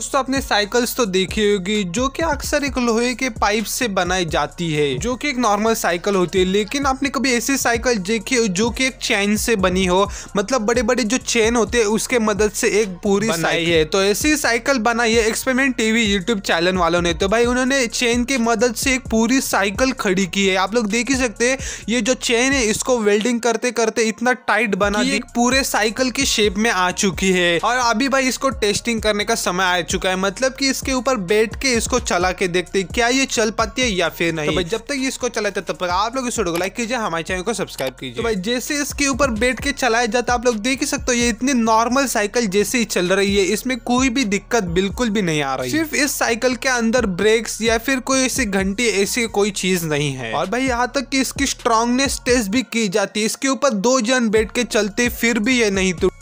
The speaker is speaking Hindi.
दोस्तों आपने साइकिल्स तो देखी होगी जो कि अक्सर एक लोहे के पाइप से बनाई जाती है जो कि एक नॉर्मल साइकिल होती है लेकिन आपने कभी ऐसी साइकिल देखी हो जो कि एक चैन से बनी हो मतलब बड़े बड़े जो चैन होते हैं उसके मदद से एक पूरी बनाई है तो ऐसी साइकिल बनाई है एक्सपेरिमेंट टीवी यूट्यूब चैनल वालों ने तो भाई उन्होंने चेन की मदद से एक पूरी साइकिल खड़ी की है आप लोग देख ही सकते हैं ये जो चेन है इसको वेल्डिंग करते करते इतना टाइट बना एक पूरे साइकिल की शेप में आ चुकी है और अभी भाई इसको टेस्टिंग करने का समय आ चुका है मतलब कि इसके ऊपर बैठ के इसको चला के देखते क्या ये चल पाती है या फिर नहीं तो भाई जब तक इसको चलाते तब तक आप लोग इस वीडियो को लाइक कीजिए हमारे चैनल को सब्सक्राइब कीजिए तो भाई जैसे इसके ऊपर बैठ के चलाया जाता तो आप लोग देख ही सकते हो ये इतनी नॉर्मल साइकिल जैसे ही चल रही है इसमें कोई भी दिक्कत बिल्कुल भी नहीं आ रही सिर्फ इस साइकिल के अंदर ब्रेक्स या फिर कोई ऐसी घंटी ऐसी कोई चीज नहीं है और भाई यहाँ तक की इसकी स्ट्रांगनेस टेस्ट भी की जाती है इसके ऊपर दो जन बैठ के चलते फिर भी ये नहीं टूट तो